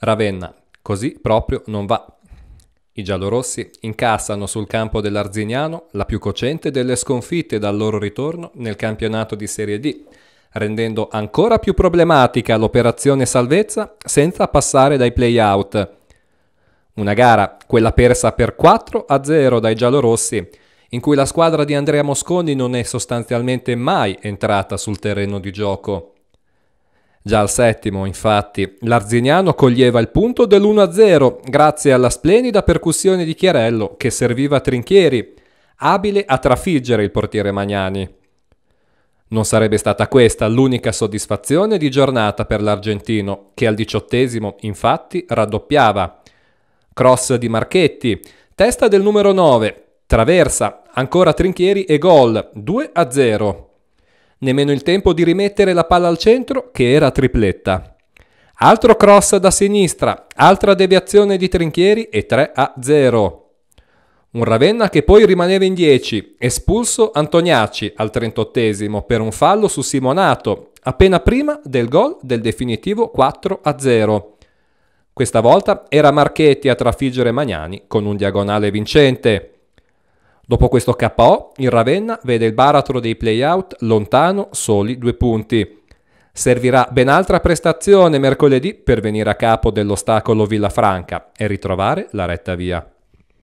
Ravenna così proprio non va. I giallorossi incassano sul campo dell'Arzignano la più cocente delle sconfitte dal loro ritorno nel campionato di Serie D, rendendo ancora più problematica l'operazione salvezza senza passare dai play-out. Una gara, quella persa per 4 a 0 dai giallorossi, in cui la squadra di Andrea Mosconi non è sostanzialmente mai entrata sul terreno di gioco. Già al settimo, infatti, l'Arzignano coglieva il punto dell'1-0 grazie alla splendida percussione di Chiarello che serviva a Trinchieri, abile a trafiggere il portiere Magnani. Non sarebbe stata questa l'unica soddisfazione di giornata per l'argentino, che al diciottesimo infatti raddoppiava. Cross di Marchetti, testa del numero 9, traversa, ancora Trinchieri e gol, 2-0 nemmeno il tempo di rimettere la palla al centro che era tripletta. Altro cross da sinistra, altra deviazione di Trinchieri e 3 a 0. Un Ravenna che poi rimaneva in 10, espulso Antoniaci al 38 per un fallo su Simonato, appena prima del gol del definitivo 4 a 0. Questa volta era Marchetti a trafiggere Magnani con un diagonale vincente. Dopo questo KO, il Ravenna vede il baratro dei playout lontano soli due punti. Servirà ben altra prestazione mercoledì per venire a capo dell'ostacolo Villafranca e ritrovare la retta via.